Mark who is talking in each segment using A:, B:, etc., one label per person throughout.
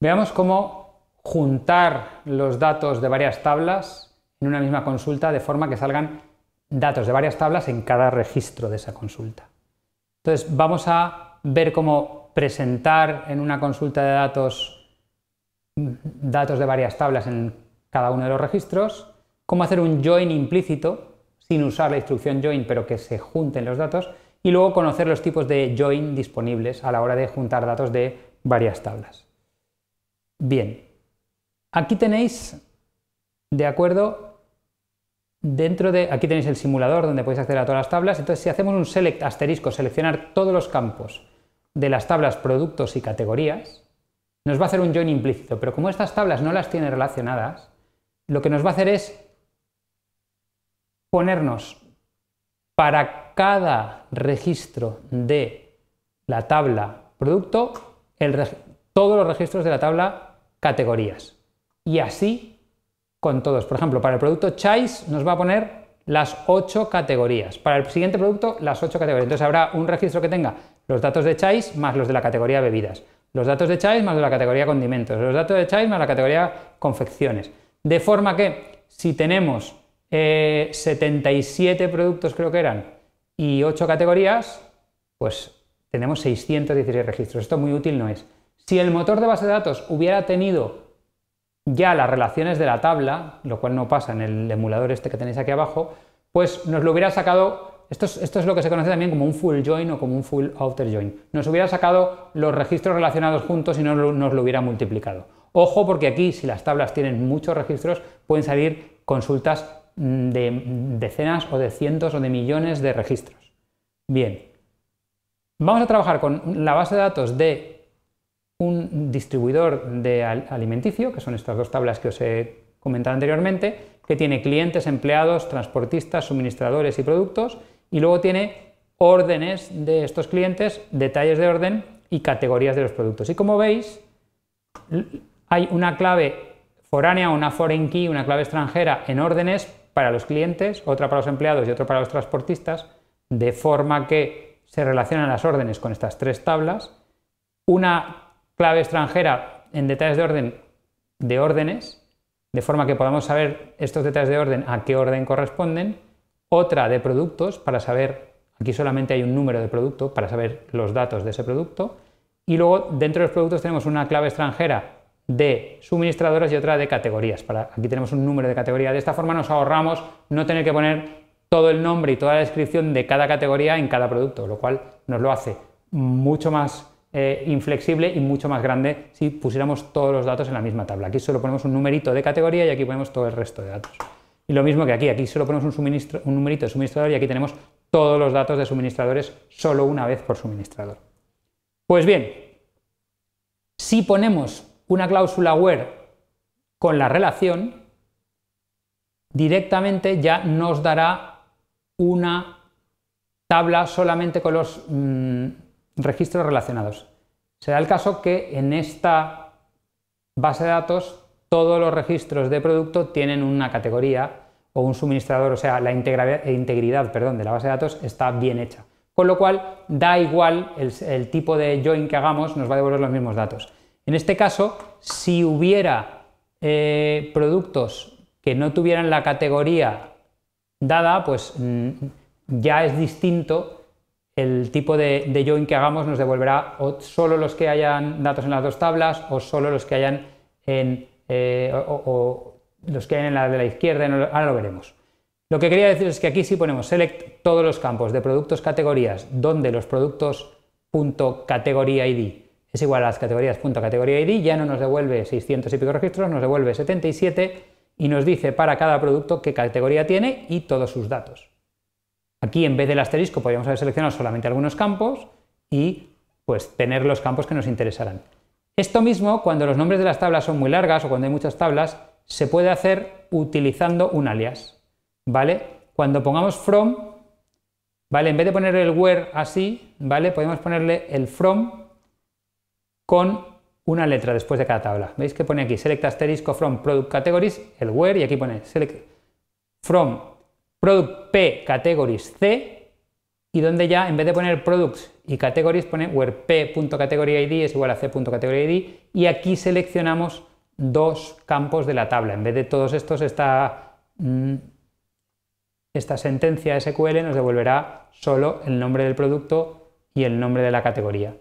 A: Veamos cómo juntar los datos de varias tablas en una misma consulta de forma que salgan datos de varias tablas en cada registro de esa consulta. Entonces, vamos a ver cómo presentar en una consulta de datos datos de varias tablas en cada uno de los registros, cómo hacer un join implícito sin usar la instrucción join, pero que se junten los datos, y luego conocer los tipos de join disponibles a la hora de juntar datos de varias tablas. Bien, aquí tenéis, de acuerdo, dentro de, aquí tenéis el simulador donde podéis acceder a todas las tablas, entonces si hacemos un select asterisco, seleccionar todos los campos de las tablas productos y categorías, nos va a hacer un join implícito, pero como estas tablas no las tiene relacionadas, lo que nos va a hacer es ponernos para cada registro de la tabla producto el, todos los registros de la tabla categorías. Y así con todos. Por ejemplo, para el producto Chais nos va a poner las ocho categorías. Para el siguiente producto, las ocho categorías. Entonces habrá un registro que tenga los datos de Chais más los de la categoría bebidas. Los datos de Chais más de la categoría condimentos. Los datos de Chais más la categoría confecciones. De forma que si tenemos 77 eh, productos, creo que eran, y ocho categorías, pues tenemos 616 registros. Esto muy útil no es. Si el motor de base de datos hubiera tenido ya las relaciones de la tabla, lo cual no pasa en el emulador este que tenéis aquí abajo, pues nos lo hubiera sacado esto es, lo que se conoce también como un full join o como un full outer join. Nos hubiera sacado los registros relacionados juntos y no nos lo hubiera multiplicado. Ojo porque aquí, si las tablas tienen muchos registros, pueden salir consultas mm, de mm, decenas o de cientos o de millones de registros. Bien, vamos a trabajar con la base de datos de un distribuidor de alimenticio, que son estas dos tablas que os he comentado anteriormente, que tiene clientes, empleados, transportistas, suministradores y productos, y luego tiene órdenes de estos clientes, detalles de orden y categorías de los productos. Y como veis, hay una clave foránea, una foreign key, una clave extranjera en órdenes para los clientes, otra para los empleados y otra para los transportistas, de forma que se relacionan las órdenes con estas tres tablas, una clave extranjera en detalles de orden de órdenes, de forma que podamos saber estos detalles de orden a qué orden corresponden, otra de productos para saber, aquí solamente hay un número de producto para saber los datos de ese producto, y luego dentro de los productos tenemos una clave extranjera de suministradoras y otra de categorías. Para, aquí tenemos un número de categoría. De esta forma nos ahorramos no tener que poner todo el nombre y toda la descripción de cada categoría en cada producto, lo cual nos lo hace mucho más eh, inflexible y mucho más grande si pusiéramos todos los datos en la misma tabla. Aquí solo ponemos un numerito de categoría y aquí ponemos todo el resto de datos. Y lo mismo que aquí, aquí solo ponemos un, suministro, un numerito de suministrador y aquí tenemos todos los datos de suministradores solo una vez por suministrador. Pues bien, si ponemos una cláusula where con la relación, directamente ya nos dará una tabla solamente con los mm, registros relacionados. Se da el caso que en esta base de datos todos los registros de producto tienen una categoría o un suministrador, o sea, la integridad perdón, de la base de datos está bien hecha. Con lo cual, da igual el, tipo de join que hagamos, nos va a devolver los mismos datos. En este caso, si hubiera eh, productos que no tuvieran la categoría dada, pues mm, ya es distinto el tipo de, join que hagamos nos devolverá o solo los que hayan datos en las dos tablas o solo los que hayan en eh, o, los que hayan en la de la izquierda, ahora lo veremos. Lo que quería decir es que aquí si ponemos select todos los campos de productos categorías donde los productos punto categoría ID es igual a las categorías punto categoría ID, ya no nos devuelve 600 y pico registros, nos devuelve 77 y nos dice para cada producto qué categoría tiene y todos sus datos. Aquí, en vez del asterisco, podríamos haber seleccionado solamente algunos campos y pues tener los campos que nos interesarán. Esto mismo, cuando los nombres de las tablas son muy largas o cuando hay muchas tablas, se puede hacer utilizando un alias, ¿vale? Cuando pongamos from, ¿vale? En vez de poner el where así, ¿vale? Podemos ponerle el from con una letra después de cada tabla. ¿Veis que pone aquí select asterisco from product categories, el where, y aquí pone select from product P categories C y donde ya en vez de poner products y categories pone where id es igual a id y aquí seleccionamos dos campos de la tabla. En vez de todos estos, esta, mm, esta sentencia SQL nos devolverá solo el nombre del producto y el nombre de la categoría.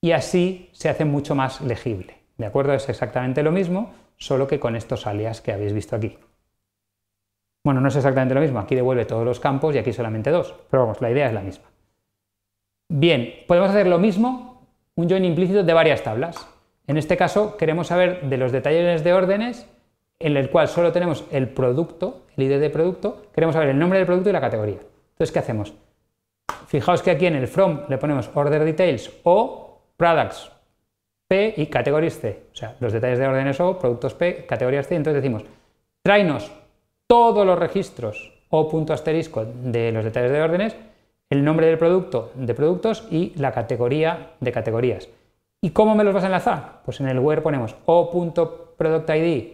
A: Y así se hace mucho más legible. ¿De acuerdo? Es exactamente lo mismo, solo que con estos alias que habéis visto aquí. Bueno, no es exactamente lo mismo, aquí devuelve todos los campos y aquí solamente dos, pero vamos, la idea es la misma. Bien, podemos hacer lo mismo, un join implícito de varias tablas. En este caso queremos saber de los detalles de órdenes en el cual solo tenemos el producto, el ID de producto, queremos saber el nombre del producto y la categoría. Entonces, ¿qué hacemos? Fijaos que aquí en el from le ponemos order details o products P y categories C, o sea, los detalles de órdenes O, productos P, categorías C, entonces decimos, tráenos todos los registros o punto asterisco de los detalles de órdenes, el nombre del producto de productos y la categoría de categorías. ¿Y cómo me los vas a enlazar? Pues en el where ponemos o.productID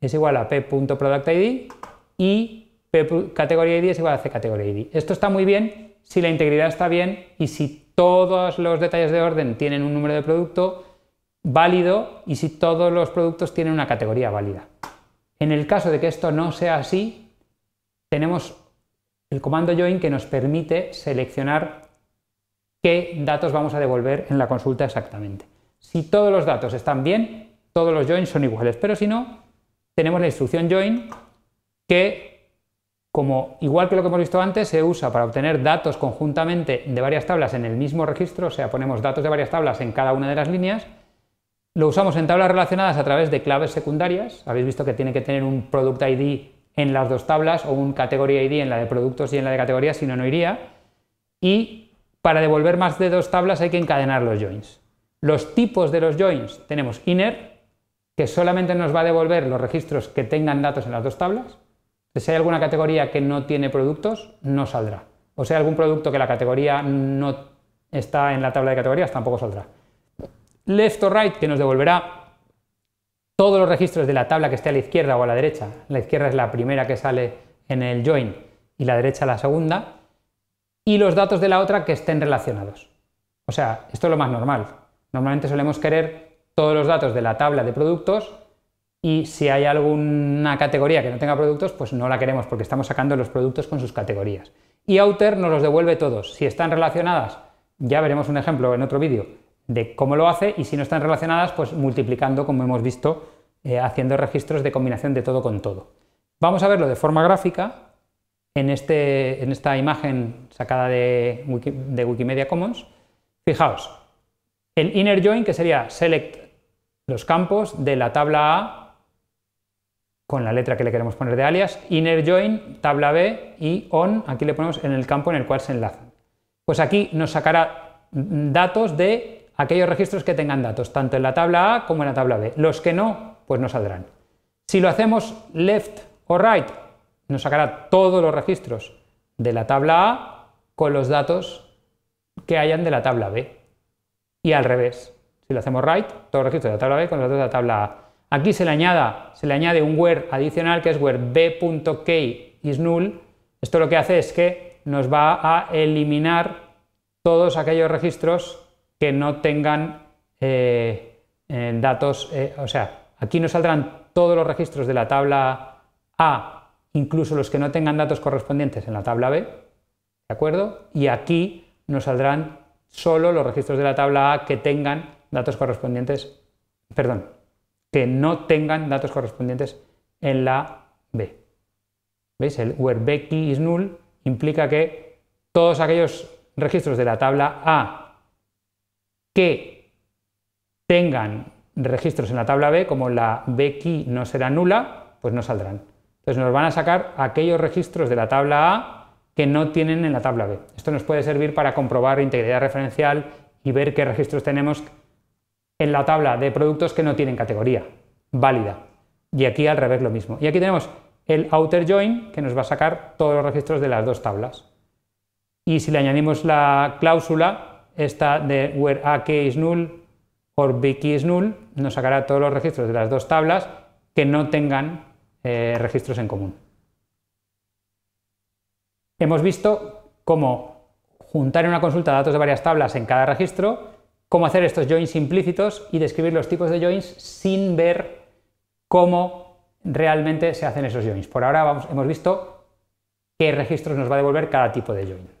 A: es igual a p.productID y p categoría es igual a c categoría ID. Esto está muy bien si la integridad está bien y si todos los detalles de orden tienen un número de producto válido y si todos los productos tienen una categoría válida. En el caso de que esto no sea así, tenemos el comando join que nos permite seleccionar qué datos vamos a devolver en la consulta exactamente. Si todos los datos están bien, todos los joins son iguales, pero si no, tenemos la instrucción join que, como igual que lo que hemos visto antes, se usa para obtener datos conjuntamente de varias tablas en el mismo registro, o sea, ponemos datos de varias tablas en cada una de las líneas lo usamos en tablas relacionadas a través de claves secundarias. Habéis visto que tiene que tener un product ID en las dos tablas o un categoría ID en la de productos y en la de categorías, si no, no iría. Y para devolver más de dos tablas hay que encadenar los joins. Los tipos de los joins tenemos inner, que solamente nos va a devolver los registros que tengan datos en las dos tablas. Si hay alguna categoría que no tiene productos, no saldrá. O sea, algún producto que la categoría no está en la tabla de categorías, tampoco saldrá left o right, que nos devolverá todos los registros de la tabla que esté a la izquierda o a la derecha. La izquierda es la primera que sale en el join y la derecha la segunda. Y los datos de la otra que estén relacionados. O sea, esto es lo más normal. Normalmente solemos querer todos los datos de la tabla de productos y si hay alguna categoría que no tenga productos, pues no la queremos porque estamos sacando los productos con sus categorías. Y Outer nos los devuelve todos. Si están relacionadas, ya veremos un ejemplo en otro vídeo, de cómo lo hace y si no están relacionadas, pues multiplicando, como hemos visto, eh, haciendo registros de combinación de todo con todo. Vamos a verlo de forma gráfica en, este, en esta imagen sacada de, de Wikimedia Commons. Fijaos, el inner join, que sería select los campos de la tabla A con la letra que le queremos poner de alias, inner join, tabla B y on, aquí le ponemos en el campo en el cual se enlazan. Pues aquí nos sacará datos de aquellos registros que tengan datos, tanto en la tabla A como en la tabla B. Los que no, pues no saldrán. Si lo hacemos left o right, nos sacará todos los registros de la tabla A con los datos que hayan de la tabla B. Y al revés, si lo hacemos right, todos los registros de la tabla B con los datos de la tabla A. Aquí se le, añada, se le añade un where adicional que es where b.key is null. Esto lo que hace es que nos va a eliminar todos aquellos registros que no tengan eh, eh, datos, eh, o sea, aquí nos saldrán todos los registros de la tabla A, incluso los que no tengan datos correspondientes en la tabla B, ¿de acuerdo? Y aquí nos saldrán solo los registros de la tabla A que tengan datos correspondientes, perdón, que no tengan datos correspondientes en la B. ¿Veis? El where key is null implica que todos aquellos registros de la tabla A que tengan registros en la tabla B, como la B key no será nula, pues no saldrán. Entonces nos van a sacar aquellos registros de la tabla A que no tienen en la tabla B. Esto nos puede servir para comprobar integridad referencial y ver qué registros tenemos en la tabla de productos que no tienen categoría válida. Y aquí al revés lo mismo. Y aquí tenemos el outer join que nos va a sacar todos los registros de las dos tablas. Y si le añadimos la cláusula esta de where a key is null or b key is null nos sacará todos los registros de las dos tablas que no tengan eh, registros en común. Hemos visto cómo juntar en una consulta datos de varias tablas en cada registro, cómo hacer estos joins implícitos y describir los tipos de joins sin ver cómo realmente se hacen esos joins. Por ahora hemos visto qué registros nos va a devolver cada tipo de join.